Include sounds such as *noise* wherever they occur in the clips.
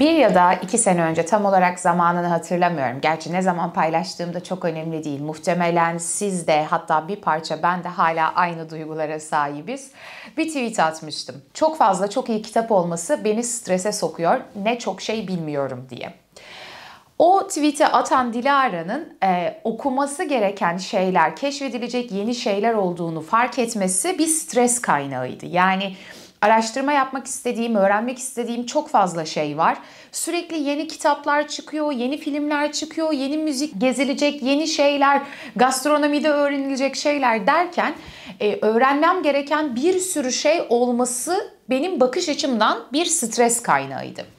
Bir ya da iki sene önce tam olarak zamanını hatırlamıyorum. Gerçi ne zaman paylaştığım da çok önemli değil. Muhtemelen siz de hatta bir parça ben de hala aynı duygulara sahibiz. Bir tweet atmıştım. Çok fazla çok iyi kitap olması beni strese sokuyor. Ne çok şey bilmiyorum diye. O tweeti atan Dilara'nın e, okuması gereken şeyler, keşfedilecek yeni şeyler olduğunu fark etmesi bir stres kaynağıydı. Yani Araştırma yapmak istediğim, öğrenmek istediğim çok fazla şey var. Sürekli yeni kitaplar çıkıyor, yeni filmler çıkıyor, yeni müzik gezilecek, yeni şeyler, gastronomide öğrenilecek şeyler derken e, öğrenmem gereken bir sürü şey olması benim bakış açımdan bir stres kaynağıydı.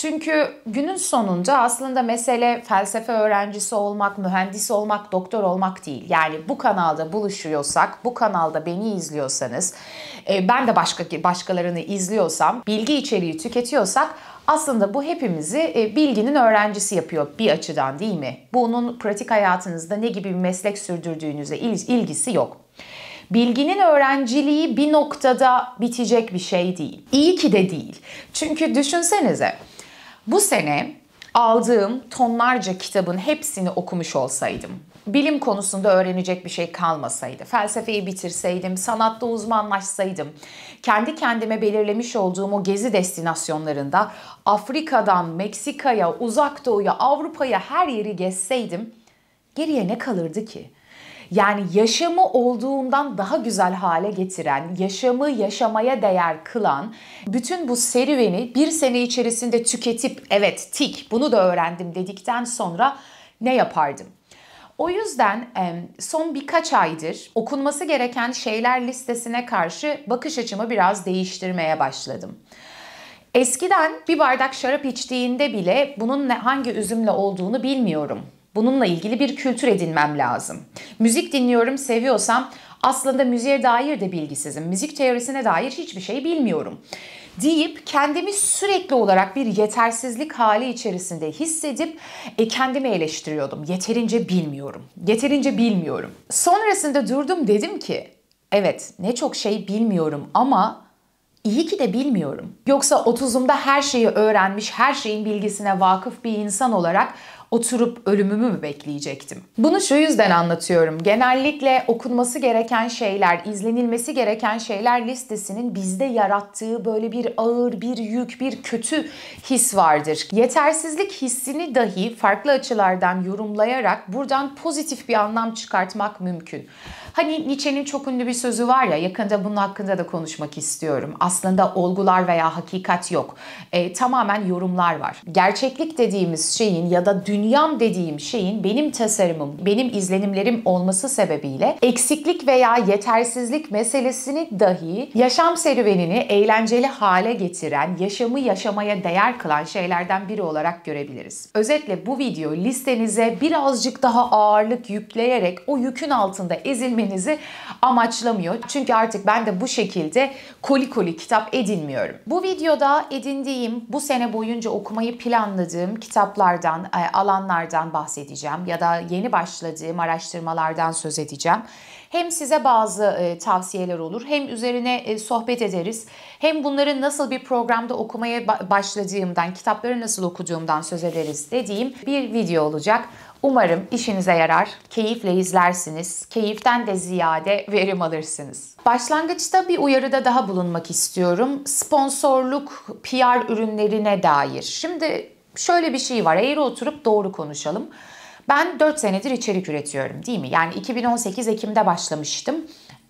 Çünkü günün sonunda aslında mesele felsefe öğrencisi olmak, mühendis olmak, doktor olmak değil. Yani bu kanalda buluşuyorsak, bu kanalda beni izliyorsanız, e, ben de başka başkalarını izliyorsam, bilgi içeriği tüketiyorsak aslında bu hepimizi e, bilginin öğrencisi yapıyor bir açıdan değil mi? Bunun pratik hayatınızda ne gibi bir meslek sürdürdüğünüze ilgisi yok. Bilginin öğrenciliği bir noktada bitecek bir şey değil. İyi ki de değil. Çünkü düşünsenize bu sene aldığım tonlarca kitabın hepsini okumuş olsaydım, bilim konusunda öğrenecek bir şey kalmasaydı, felsefeyi bitirseydim, sanatta uzmanlaşsaydım, kendi kendime belirlemiş olduğum o gezi destinasyonlarında Afrika'dan Meksika'ya, Uzak Doğu'ya, Avrupa'ya her yeri gezseydim, geriye ne kalırdı ki? Yani yaşamı olduğundan daha güzel hale getiren, yaşamı yaşamaya değer kılan, bütün bu serüveni bir sene içerisinde tüketip evet tik bunu da öğrendim dedikten sonra ne yapardım? O yüzden son birkaç aydır okunması gereken şeyler listesine karşı bakış açımı biraz değiştirmeye başladım. Eskiden bir bardak şarap içtiğinde bile bunun hangi üzümle olduğunu bilmiyorum Bununla ilgili bir kültür edinmem lazım. Müzik dinliyorum, seviyorsam aslında müziğe dair de bilgisizim. Müzik teorisine dair hiçbir şey bilmiyorum deyip kendimi sürekli olarak bir yetersizlik hali içerisinde hissedip e, kendimi eleştiriyordum. Yeterince bilmiyorum. Yeterince bilmiyorum. Sonrasında durdum dedim ki evet ne çok şey bilmiyorum ama İyi ki de bilmiyorum. Yoksa 30'umda her şeyi öğrenmiş, her şeyin bilgisine vakıf bir insan olarak oturup ölümümü mü bekleyecektim? Bunu şu yüzden anlatıyorum. Genellikle okunması gereken şeyler, izlenilmesi gereken şeyler listesinin bizde yarattığı böyle bir ağır, bir yük, bir kötü his vardır. Yetersizlik hissini dahi farklı açılardan yorumlayarak buradan pozitif bir anlam çıkartmak mümkün. Hani Nietzsche'nin çok ünlü bir sözü var ya yakında bunun hakkında da konuşmak istiyorum. Aslında olgular veya hakikat yok. E, tamamen yorumlar var. Gerçeklik dediğimiz şeyin ya da dünyam dediğim şeyin benim tasarımım, benim izlenimlerim olması sebebiyle eksiklik veya yetersizlik meselesini dahi yaşam serüvenini eğlenceli hale getiren, yaşamı yaşamaya değer kılan şeylerden biri olarak görebiliriz. Özetle bu video listenize birazcık daha ağırlık yükleyerek o yükün altında ezilmesi yemenizi amaçlamıyor. Çünkü artık ben de bu şekilde koli koli kitap edinmiyorum. Bu videoda edindiğim, bu sene boyunca okumayı planladığım kitaplardan, e, alanlardan bahsedeceğim ya da yeni başladığım araştırmalardan söz edeceğim. Hem size bazı e, tavsiyeler olur, hem üzerine e, sohbet ederiz. Hem bunları nasıl bir programda okumaya başladığımdan, kitapları nasıl okuduğumdan söz ederiz dediğim bir video olacak. Umarım işinize yarar, keyifle izlersiniz, keyiften de ziyade verim alırsınız. Başlangıçta bir uyarıda daha bulunmak istiyorum. Sponsorluk, PR ürünlerine dair. Şimdi şöyle bir şey var, eğri oturup doğru konuşalım. Ben 4 senedir içerik üretiyorum değil mi? Yani 2018 Ekim'de başlamıştım.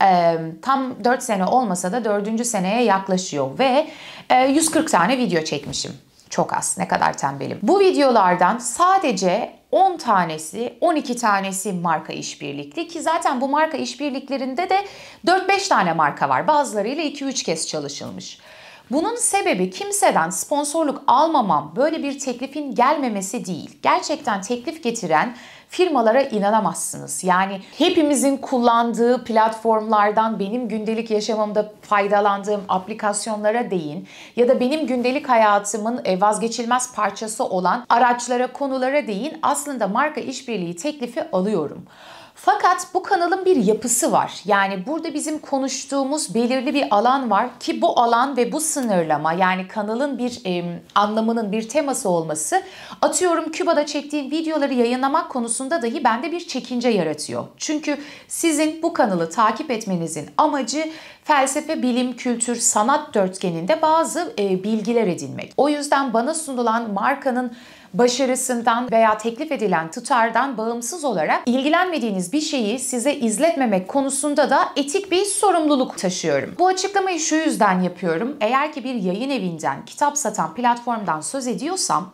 Ee, tam 4 sene olmasa da 4. seneye yaklaşıyor ve e, 140 tane video çekmişim. Çok az. Ne kadar tembelim. Bu videolardan sadece 10 tanesi, 12 tanesi marka işbirlikli ki zaten bu marka işbirliklerinde de 4-5 tane marka var. Bazılarıyla 2-3 kez çalışılmış. Bunun sebebi kimseden sponsorluk almamam, böyle bir teklifin gelmemesi değil. Gerçekten teklif getiren firmalara inanamazsınız. Yani hepimizin kullandığı platformlardan benim gündelik yaşamımda faydalandığım aplikasyonlara değin ya da benim gündelik hayatımın e, vazgeçilmez parçası olan araçlara, konulara değin aslında marka işbirliği teklifi alıyorum. Fakat bu kanalın bir yapısı var. Yani burada bizim konuştuğumuz belirli bir alan var ki bu alan ve bu sınırlama yani kanalın bir e, anlamının bir teması olması atıyorum Küba'da çektiğim videoları yayınlamak konusunda dahi bende bir çekince yaratıyor. Çünkü sizin bu kanalı takip etmenizin amacı felsefe, bilim, kültür, sanat dörtgeninde bazı e, bilgiler edinmek. O yüzden bana sunulan markanın başarısından veya teklif edilen tutardan bağımsız olarak ilgilenmediğiniz bir şeyi size izletmemek konusunda da etik bir sorumluluk taşıyorum. Bu açıklamayı şu yüzden yapıyorum. Eğer ki bir yayın evinden, kitap satan platformdan söz ediyorsam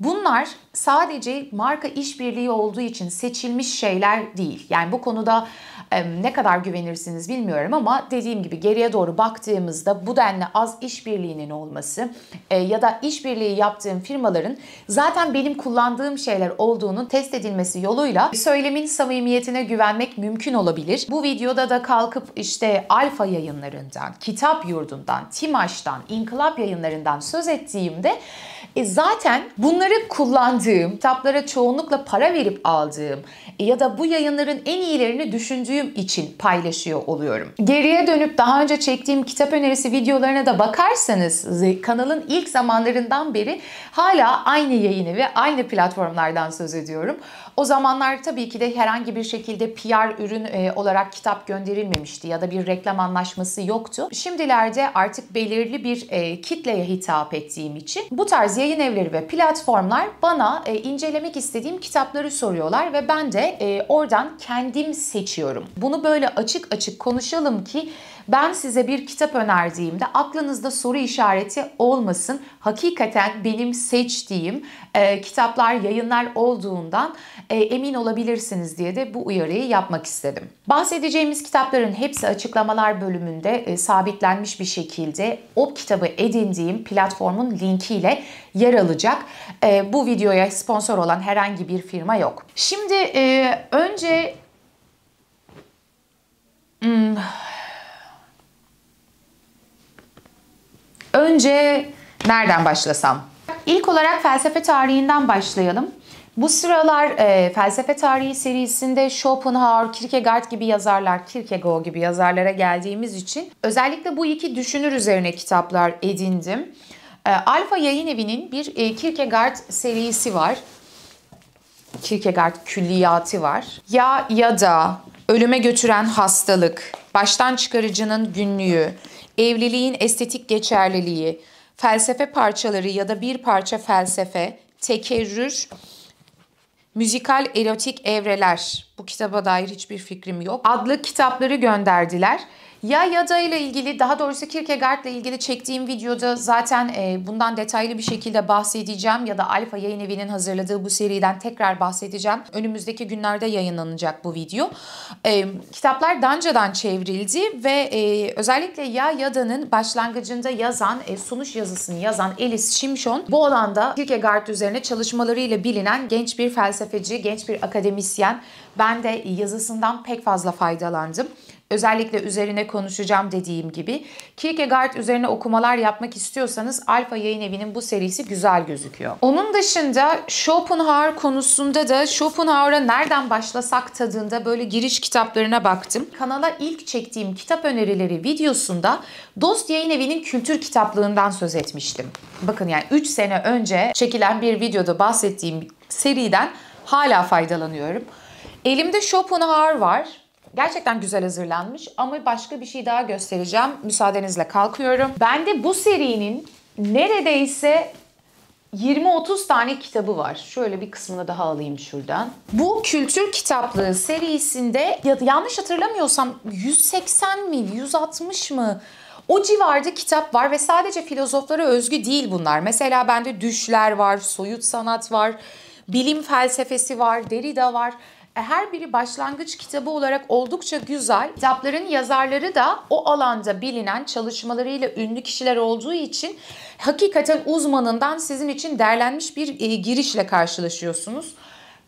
Bunlar sadece marka işbirliği olduğu için seçilmiş şeyler değil. Yani bu konuda ne kadar güvenirsiniz bilmiyorum ama dediğim gibi geriye doğru baktığımızda bu denli az işbirliğinin olması e, ya da işbirliği yaptığım firmaların zaten benim kullandığım şeyler olduğunun test edilmesi yoluyla söylemin samimiyetine güvenmek mümkün olabilir. Bu videoda da kalkıp işte Alfa yayınlarından, Kitap Yurdu'ndan, Timaş'tan, İnkılap yayınlarından söz ettiğimde e zaten bunları kullandığım, kitaplara çoğunlukla para verip aldığım ya da bu yayınların en iyilerini düşündüğüm için paylaşıyor oluyorum. Geriye dönüp daha önce çektiğim kitap önerisi videolarına da bakarsanız kanalın ilk zamanlarından beri hala aynı yayını ve aynı platformlardan söz ediyorum. O zamanlar tabii ki de herhangi bir şekilde PR ürün e, olarak kitap gönderilmemişti ya da bir reklam anlaşması yoktu. Şimdilerde artık belirli bir e, kitleye hitap ettiğim için bu tarz yayın evleri ve platformlar bana e, incelemek istediğim kitapları soruyorlar ve ben de oradan kendim seçiyorum. Bunu böyle açık açık konuşalım ki ben size bir kitap önerdiğimde aklınızda soru işareti olmasın. Hakikaten benim seçtiğim e, kitaplar, yayınlar olduğundan e, emin olabilirsiniz diye de bu uyarıyı yapmak istedim. Bahsedeceğimiz kitapların hepsi açıklamalar bölümünde e, sabitlenmiş bir şekilde o kitabı edindiğim platformun linkiyle yer alacak. E, bu videoya sponsor olan herhangi bir firma yok. Şimdi önce... Hmm, önce nereden başlasam? İlk olarak felsefe tarihinden başlayalım. Bu sıralar e, felsefe tarihi serisinde Schopenhauer, Kierkegaard gibi yazarlar, Kierkegaard gibi yazarlara geldiğimiz için özellikle bu iki düşünür üzerine kitaplar edindim. E, Alfa Yayın Evi'nin bir e, Kierkegaard serisi var. Kierkegaard külliyatı var. Ya ya da ölüme götüren hastalık, baştan çıkarıcının günlüğü, evliliğin estetik geçerliliği, felsefe parçaları ya da bir parça felsefe, tekerrür, Müzikal Erotik Evreler bu kitaba dair hiçbir fikrim yok adlı kitapları gönderdiler. Ya Yada ile ilgili daha doğrusu Kierkegaard ile ilgili çektiğim videoda zaten e, bundan detaylı bir şekilde bahsedeceğim ya da Alfa Yayın Evi'nin hazırladığı bu seriden tekrar bahsedeceğim. Önümüzdeki günlerde yayınlanacak bu video. E, kitaplar Danca'dan çevrildi ve e, özellikle Ya Yada'nın başlangıcında yazan, sunuş yazısını yazan Elis Şimşon bu alanda Kierkegaard üzerine çalışmalarıyla bilinen genç bir felsefeci, genç bir akademisyen. Ben de yazısından pek fazla faydalandım. Özellikle üzerine konuşacağım dediğim gibi. Kierkegaard üzerine okumalar yapmak istiyorsanız Alfa Yayın Evi'nin bu serisi güzel gözüküyor. Onun dışında Schopenhauer konusunda da Schopenhauer'a nereden başlasak tadında böyle giriş kitaplarına baktım. Kanala ilk çektiğim kitap önerileri videosunda Dost Yayın Evi'nin kültür kitaplığından söz etmiştim. Bakın yani 3 sene önce çekilen bir videoda bahsettiğim seriden hala faydalanıyorum. Elimde Schopenhauer var. Gerçekten güzel hazırlanmış ama başka bir şey daha göstereceğim. Müsaadenizle kalkıyorum. Ben de bu serinin neredeyse 20-30 tane kitabı var. Şöyle bir kısmını daha alayım şuradan. Bu kültür kitaplığı serisinde ya yanlış hatırlamıyorsam 180 mi 160 mı o civarda kitap var ve sadece filozoflara özgü değil bunlar. Mesela bende düşler var, soyut sanat var, bilim felsefesi var, Derrida var. E, her biri başlangıç kitabı olarak oldukça güzel. Kitapların yazarları da o alanda bilinen çalışmalarıyla ünlü kişiler olduğu için hakikaten uzmanından sizin için derlenmiş bir e, girişle karşılaşıyorsunuz.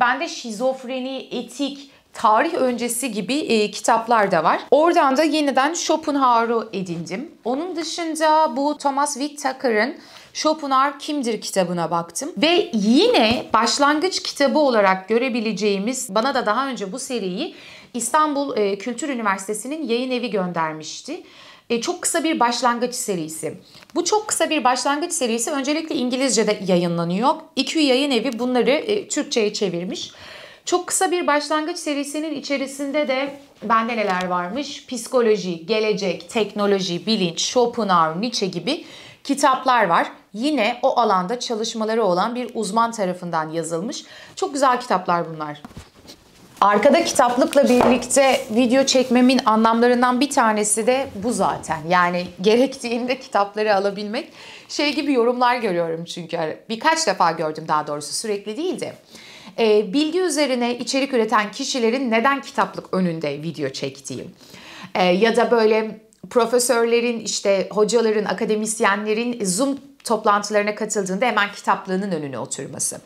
Ben de şizofreni, etik, tarih öncesi gibi e, kitaplar da var. Oradan da yeniden Schopenhauer'u edindim. Onun dışında bu Thomas V. Schopenhauer kimdir kitabına baktım. Ve yine başlangıç kitabı olarak görebileceğimiz bana da daha önce bu seriyi İstanbul e, Kültür Üniversitesi'nin yayın evi göndermişti. E, çok kısa bir başlangıç serisi. Bu çok kısa bir başlangıç serisi öncelikle İngilizce'de yayınlanıyor. İKÜ yayın evi bunları e, Türkçe'ye çevirmiş. Çok kısa bir başlangıç serisinin içerisinde de bende neler varmış? Psikoloji, gelecek, teknoloji, bilinç, Schopenhauer, Nietzsche gibi kitaplar var yine o alanda çalışmaları olan bir uzman tarafından yazılmış. Çok güzel kitaplar bunlar. Arkada kitaplıkla birlikte video çekmemin anlamlarından bir tanesi de bu zaten. Yani gerektiğinde kitapları alabilmek. Şey gibi yorumlar görüyorum çünkü birkaç defa gördüm daha doğrusu sürekli değildi. E, ee, bilgi üzerine içerik üreten kişilerin neden kitaplık önünde video çektiği e, ee, ya da böyle profesörlerin işte hocaların akademisyenlerin Zoom toplantılarına katıldığında hemen kitaplığının önüne oturması.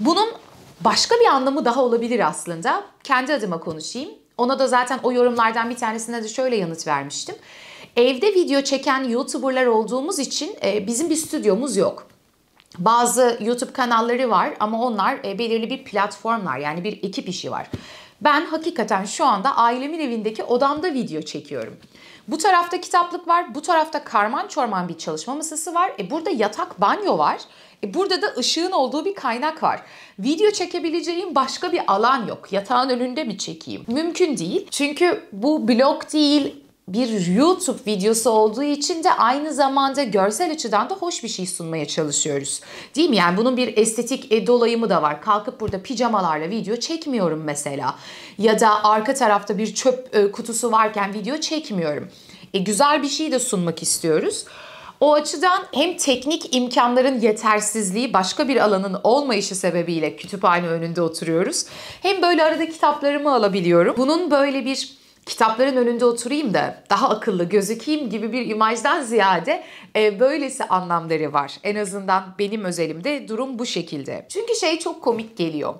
Bunun başka bir anlamı daha olabilir aslında. Kendi adıma konuşayım. Ona da zaten o yorumlardan bir tanesine de şöyle yanıt vermiştim. Evde video çeken YouTuber'lar olduğumuz için e, bizim bir stüdyomuz yok. Bazı YouTube kanalları var ama onlar e, belirli bir platformlar yani bir ekip işi var. Ben hakikaten şu anda ailemin evindeki odamda video çekiyorum. Bu tarafta kitaplık var. Bu tarafta karman çorman bir çalışma masası var. E burada yatak banyo var. E burada da ışığın olduğu bir kaynak var. Video çekebileceğim başka bir alan yok. Yatağın önünde mi çekeyim? Mümkün değil. Çünkü bu blog değil, bir YouTube videosu olduğu için de aynı zamanda görsel açıdan da hoş bir şey sunmaya çalışıyoruz. Değil mi? Yani bunun bir estetik e, dolayımı da var. Kalkıp burada pijamalarla video çekmiyorum mesela. Ya da arka tarafta bir çöp e, kutusu varken video çekmiyorum. E, güzel bir şey de sunmak istiyoruz. O açıdan hem teknik imkanların yetersizliği başka bir alanın olmayışı sebebiyle kütüphane önünde oturuyoruz. Hem böyle arada kitaplarımı alabiliyorum. Bunun böyle bir kitapların önünde oturayım da daha akıllı gözükeyim gibi bir imajdan ziyade e, böylesi anlamları var. En azından benim özelimde durum bu şekilde. Çünkü şey çok komik geliyor.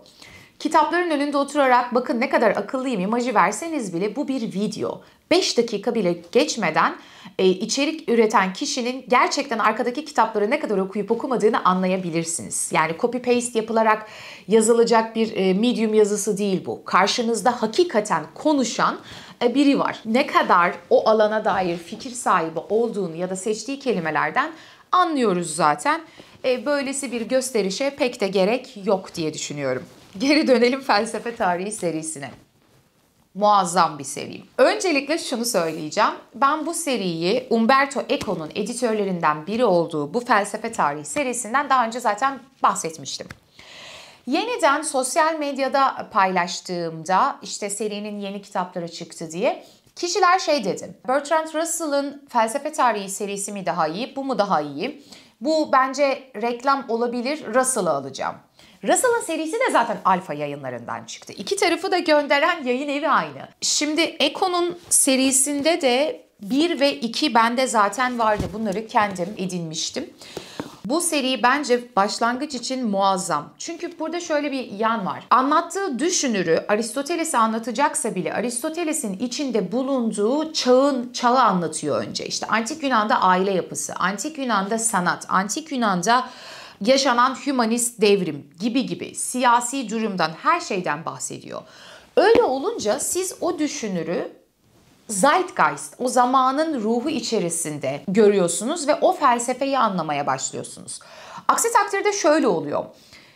Kitapların önünde oturarak bakın ne kadar akıllıyım imajı verseniz bile bu bir video. 5 dakika bile geçmeden e, içerik üreten kişinin gerçekten arkadaki kitapları ne kadar okuyup okumadığını anlayabilirsiniz. Yani copy paste yapılarak yazılacak bir e, medium yazısı değil bu. Karşınızda hakikaten konuşan e, biri var. Ne kadar o alana dair fikir sahibi olduğunu ya da seçtiği kelimelerden anlıyoruz zaten. E, böylesi bir gösterişe pek de gerek yok diye düşünüyorum. Geri dönelim felsefe tarihi serisine muazzam bir seriyim. Öncelikle şunu söyleyeceğim. Ben bu seriyi Umberto Eco'nun editörlerinden biri olduğu bu felsefe tarihi serisinden daha önce zaten bahsetmiştim. Yeniden sosyal medyada paylaştığımda işte serinin yeni kitapları çıktı diye kişiler şey dedi. Bertrand Russell'ın Felsefe Tarihi serisi mi daha iyi, bu mu daha iyi? Bu bence reklam olabilir, Russell'ı alacağım. Russell'ın serisi de zaten Alfa yayınlarından çıktı. İki tarafı da gönderen yayın evi aynı. Şimdi Eko'nun serisinde de 1 ve 2 bende zaten vardı. Bunları kendim edinmiştim. Bu seri bence başlangıç için muazzam. Çünkü burada şöyle bir yan var. Anlattığı düşünürü Aristoteles'e anlatacaksa bile Aristoteles'in içinde bulunduğu çağın çağı anlatıyor önce. İşte antik Yunan'da aile yapısı, antik Yunan'da sanat, antik Yunan'da yaşanan hümanist devrim gibi gibi siyasi durumdan her şeyden bahsediyor. Öyle olunca siz o düşünürü zeitgeist, o zamanın ruhu içerisinde görüyorsunuz ve o felsefeyi anlamaya başlıyorsunuz. Aksi takdirde şöyle oluyor.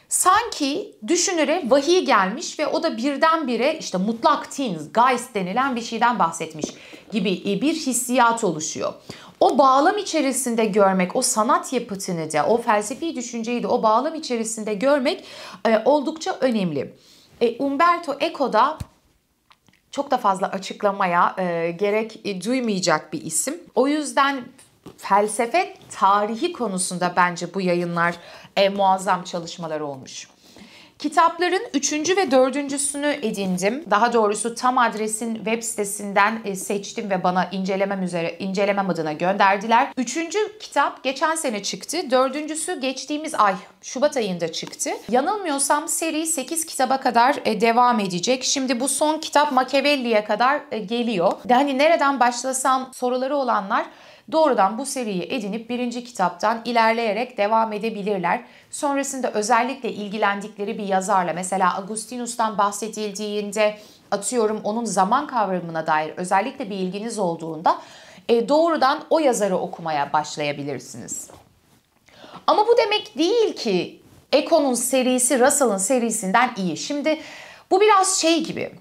Sanki düşünüre vahiy gelmiş ve o da birdenbire işte mutlak tin, geist denilen bir şeyden bahsetmiş gibi e, bir hissiyat oluşuyor. O bağlam içerisinde görmek, o sanat yapıtını da, o felsefi düşünceyi de o bağlam içerisinde görmek e, oldukça önemli. E, Umberto da çok da fazla açıklamaya e, gerek e, duymayacak bir isim. O yüzden felsefe tarihi konusunda bence bu yayınlar e, muazzam çalışmalar olmuş. Kitapların üçüncü ve dördüncüsünü edindim. Daha doğrusu tam adresin web sitesinden e, seçtim ve bana incelemem üzere incelemem adına gönderdiler. Üçüncü kitap geçen sene çıktı. Dördüncüsü geçtiğimiz ay Şubat ayında çıktı. Yanılmıyorsam seri 8 kitaba kadar e, devam edecek. Şimdi bu son kitap Machiavelli'ye kadar e, geliyor. Yani nereden başlasam soruları olanlar doğrudan bu seriyi edinip birinci kitaptan ilerleyerek devam edebilirler. Sonrasında özellikle ilgilendikleri bir yazarla mesela Agustinus'tan bahsedildiğinde atıyorum onun zaman kavramına dair özellikle bir ilginiz olduğunda e, doğrudan o yazarı okumaya başlayabilirsiniz. Ama bu demek değil ki Eko'nun serisi Russell'ın serisinden iyi. Şimdi bu biraz şey gibi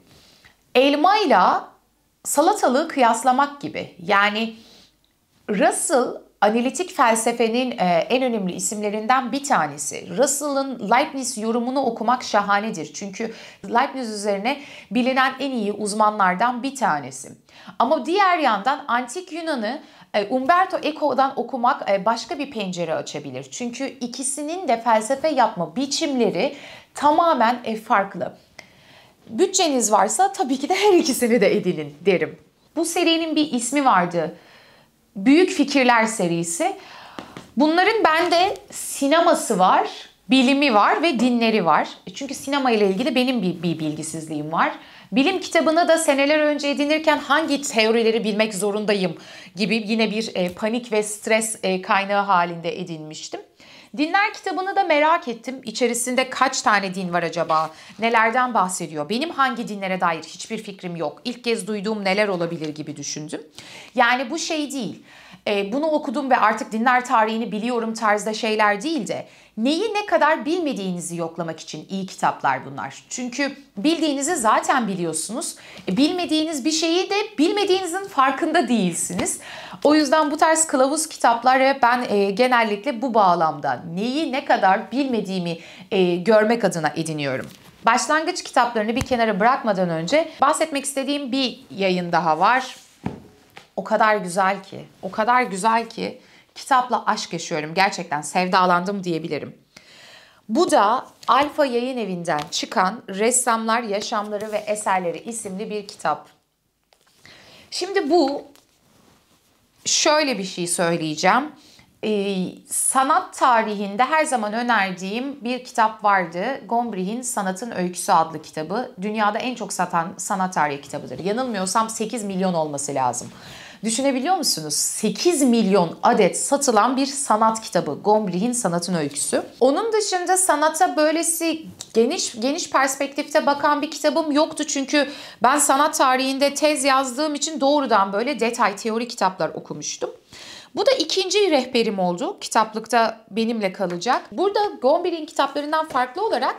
elmayla salatalığı kıyaslamak gibi. Yani Russell analitik felsefenin e, en önemli isimlerinden bir tanesi. Russell'ın Leibniz yorumunu okumak şahanedir. Çünkü Leibniz üzerine bilinen en iyi uzmanlardan bir tanesi. Ama diğer yandan antik Yunan'ı e, Umberto Eco'dan okumak e, başka bir pencere açabilir. Çünkü ikisinin de felsefe yapma biçimleri tamamen farklı. Bütçeniz varsa tabii ki de her ikisini de edinin derim. Bu serinin bir ismi vardı. Büyük Fikirler serisi. Bunların bende sineması var, bilimi var ve dinleri var. E, çünkü sinema ile ilgili benim bir, bir bilgisizliğim var. Bilim kitabını da seneler önce edinirken hangi teorileri bilmek zorundayım gibi yine bir e, panik ve stres e, kaynağı halinde edinmiştim. Dinler kitabını da merak ettim. İçerisinde kaç tane din var acaba? Nelerden bahsediyor? Benim hangi dinlere dair hiçbir fikrim yok. İlk kez duyduğum neler olabilir gibi düşündüm. Yani bu şey değil e, bunu okudum ve artık dinler tarihini biliyorum tarzda şeyler değil de neyi ne kadar bilmediğinizi yoklamak için iyi kitaplar bunlar. Çünkü bildiğinizi zaten biliyorsunuz. E, bilmediğiniz bir şeyi de bilmediğinizin farkında değilsiniz. O yüzden bu tarz kılavuz kitapları ben e, genellikle bu bağlamda neyi ne kadar bilmediğimi e, görmek adına ediniyorum. Başlangıç kitaplarını bir kenara bırakmadan önce bahsetmek istediğim bir yayın daha var o kadar güzel ki, o kadar güzel ki kitapla aşk yaşıyorum. Gerçekten sevdalandım diyebilirim. Bu da Alfa Yayın Evi'nden çıkan Ressamlar Yaşamları ve Eserleri isimli bir kitap. Şimdi bu şöyle bir şey söyleyeceğim. Ee, sanat tarihinde her zaman önerdiğim bir kitap vardı. Gombrich'in Sanatın Öyküsü adlı kitabı. Dünyada en çok satan sanat tarihi kitabıdır. Yanılmıyorsam 8 milyon olması lazım. Düşünebiliyor musunuz? 8 milyon adet satılan bir sanat kitabı. Gombrich'in Sanatın Öyküsü. Onun dışında sanata böylesi geniş geniş perspektifte bakan bir kitabım yoktu. Çünkü ben sanat tarihinde tez yazdığım için doğrudan böyle detay teori kitaplar okumuştum. Bu da ikinci rehberim oldu. Kitaplıkta benimle kalacak. Burada Gombrich'in kitaplarından farklı olarak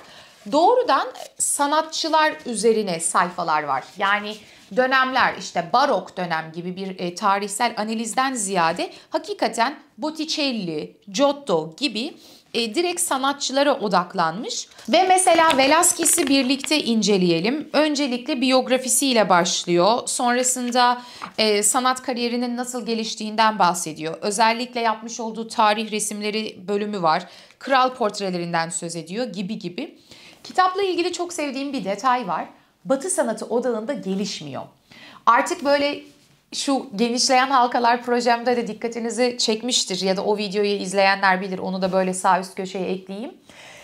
doğrudan sanatçılar üzerine sayfalar var. Yani dönemler işte barok dönem gibi bir e, tarihsel analizden ziyade hakikaten Botticelli, Giotto gibi e, direkt sanatçılara odaklanmış. Ve mesela Velázquez'i birlikte inceleyelim. Öncelikle biyografisiyle başlıyor. Sonrasında e, sanat kariyerinin nasıl geliştiğinden bahsediyor. Özellikle yapmış olduğu tarih resimleri bölümü var. Kral portrelerinden söz ediyor gibi gibi. Kitapla ilgili çok sevdiğim bir detay var. Batı sanatı odağında gelişmiyor. Artık böyle şu genişleyen halkalar projemde de dikkatinizi çekmiştir ya da o videoyu izleyenler bilir onu da böyle sağ üst köşeye ekleyeyim.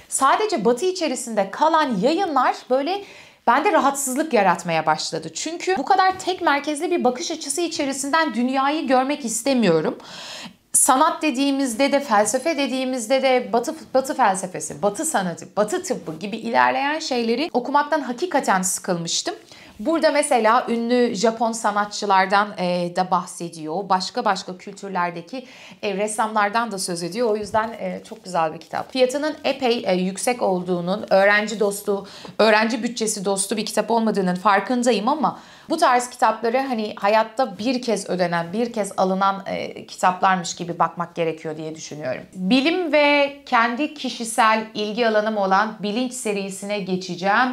Sadece batı içerisinde kalan yayınlar böyle bende rahatsızlık yaratmaya başladı. Çünkü bu kadar tek merkezli bir bakış açısı içerisinden dünyayı görmek istemiyorum sanat dediğimizde de felsefe dediğimizde de batı, batı felsefesi, batı sanatı, batı tıbbı gibi ilerleyen şeyleri okumaktan hakikaten sıkılmıştım. Burada mesela ünlü Japon sanatçılardan e, da bahsediyor. Başka başka kültürlerdeki e, ressamlardan da söz ediyor. O yüzden e, çok güzel bir kitap. Fiyatının epey e, yüksek olduğunun, öğrenci dostu, öğrenci bütçesi dostu bir kitap olmadığının farkındayım ama bu tarz kitapları hani hayatta bir kez ödenen, bir kez alınan e, kitaplarmış gibi bakmak gerekiyor diye düşünüyorum. Bilim ve kendi kişisel ilgi alanım olan bilinç serisine geçeceğim.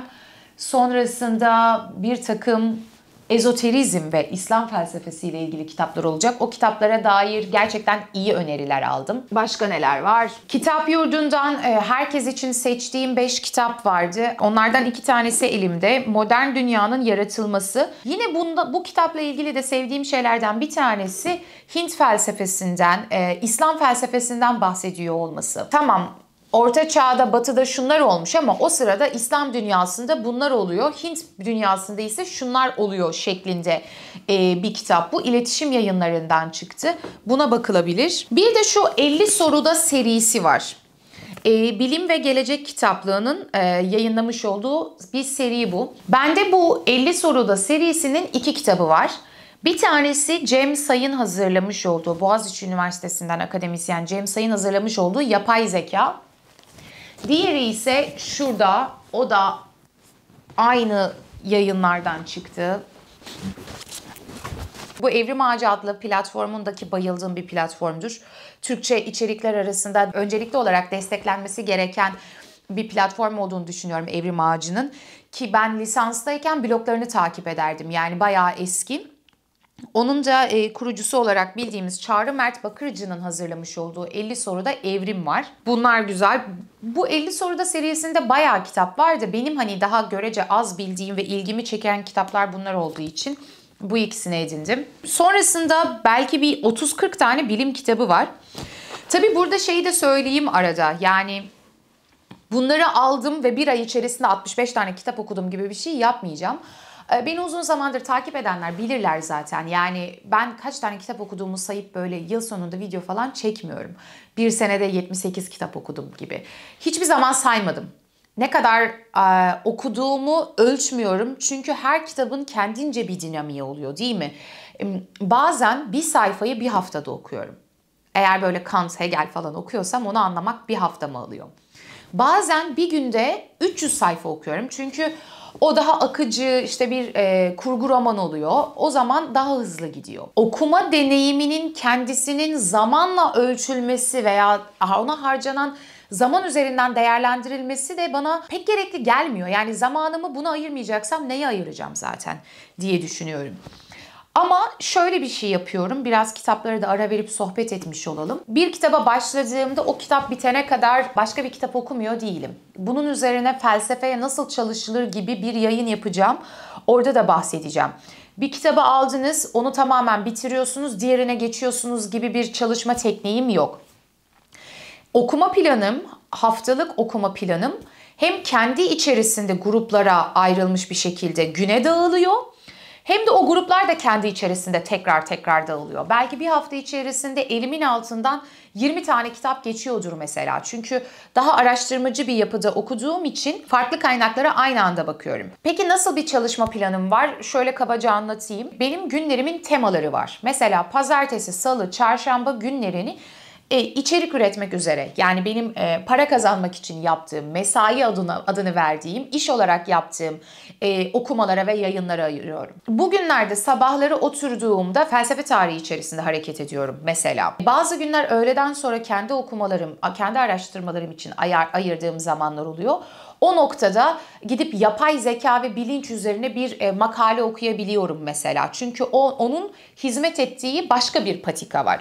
Sonrasında bir takım ezoterizm ve İslam felsefesiyle ilgili kitaplar olacak. O kitaplara dair gerçekten iyi öneriler aldım. Başka neler var? Kitap yurdundan e, herkes için seçtiğim 5 kitap vardı. Onlardan iki tanesi elimde. Modern Dünyanın Yaratılması. Yine bunda bu kitapla ilgili de sevdiğim şeylerden bir tanesi Hint felsefesinden, e, İslam felsefesinden bahsediyor olması. Tamam Orta Çağ'da Batı'da şunlar olmuş ama o sırada İslam dünyasında bunlar oluyor. Hint dünyasında ise şunlar oluyor şeklinde e, bir kitap. Bu iletişim yayınlarından çıktı. Buna bakılabilir. Bir de şu 50 soruda serisi var. E, Bilim ve Gelecek kitaplığının e, yayınlamış olduğu bir seri bu. Bende bu 50 soruda serisinin iki kitabı var. Bir tanesi Cem Say'ın hazırlamış olduğu, Boğaziçi Üniversitesi'nden akademisyen Cem Say'ın hazırlamış olduğu Yapay Zeka. Diğeri ise şurada. O da aynı yayınlardan çıktı. Bu Evrim Ağacı adlı platformundaki bayıldığım bir platformdur. Türkçe içerikler arasında öncelikli olarak desteklenmesi gereken bir platform olduğunu düşünüyorum Evrim Ağacı'nın. Ki ben lisanstayken bloglarını takip ederdim. Yani bayağı eski. Onunca e, kurucusu olarak bildiğimiz Çağrı Mert Bakırcı'nın hazırlamış olduğu 50 soruda evrim var. Bunlar güzel. Bu 50 soruda serisinde bayağı kitap var da benim hani daha görece az bildiğim ve ilgimi çeken kitaplar bunlar olduğu için bu ikisini edindim. Sonrasında belki bir 30-40 tane bilim kitabı var. Tabi burada şeyi de söyleyeyim arada yani bunları aldım ve bir ay içerisinde 65 tane kitap okudum gibi bir şey yapmayacağım. Ee, beni uzun zamandır takip edenler bilirler zaten. Yani ben kaç tane kitap okuduğumu sayıp böyle yıl sonunda video falan çekmiyorum. Bir senede 78 kitap okudum gibi. Hiçbir zaman saymadım. Ne kadar e, okuduğumu ölçmüyorum çünkü her kitabın kendince bir dinamiği oluyor değil mi? Bazen bir sayfayı bir haftada okuyorum. Eğer böyle Kant, Hegel falan okuyorsam onu anlamak bir haftamı alıyor. Bazen bir günde 300 sayfa okuyorum çünkü o daha akıcı işte bir e, kurgu roman oluyor. O zaman daha hızlı gidiyor. Okuma deneyiminin kendisinin zamanla ölçülmesi veya ona harcanan zaman üzerinden değerlendirilmesi de bana pek gerekli gelmiyor. Yani zamanımı buna ayırmayacaksam neye ayıracağım zaten diye düşünüyorum. Ama şöyle bir şey yapıyorum. Biraz kitapları da ara verip sohbet etmiş olalım. Bir kitaba başladığımda o kitap bitene kadar başka bir kitap okumuyor değilim. Bunun üzerine felsefeye nasıl çalışılır gibi bir yayın yapacağım. Orada da bahsedeceğim. Bir kitabı aldınız, onu tamamen bitiriyorsunuz, diğerine geçiyorsunuz gibi bir çalışma tekniğim yok. Okuma planım, haftalık okuma planım hem kendi içerisinde gruplara ayrılmış bir şekilde güne dağılıyor hem de o gruplar da kendi içerisinde tekrar tekrar dağılıyor. Belki bir hafta içerisinde elimin altından 20 tane kitap geçiyordur mesela. Çünkü daha araştırmacı bir yapıda okuduğum için farklı kaynaklara aynı anda bakıyorum. Peki nasıl bir çalışma planım var? Şöyle kabaca anlatayım. Benim günlerimin temaları var. Mesela pazartesi, salı, çarşamba günlerini e, içerik üretmek üzere yani benim e, para kazanmak için yaptığım mesai adına adını verdiğim iş olarak yaptığım e, okumalara ve yayınlara ayırıyorum. Bugünlerde sabahları oturduğumda felsefe tarihi içerisinde hareket ediyorum mesela. Bazı günler öğleden sonra kendi okumalarım, kendi araştırmalarım için ayar, ayırdığım zamanlar oluyor. O noktada gidip yapay zeka ve bilinç üzerine bir e, makale okuyabiliyorum mesela. Çünkü o onun hizmet ettiği başka bir patika var.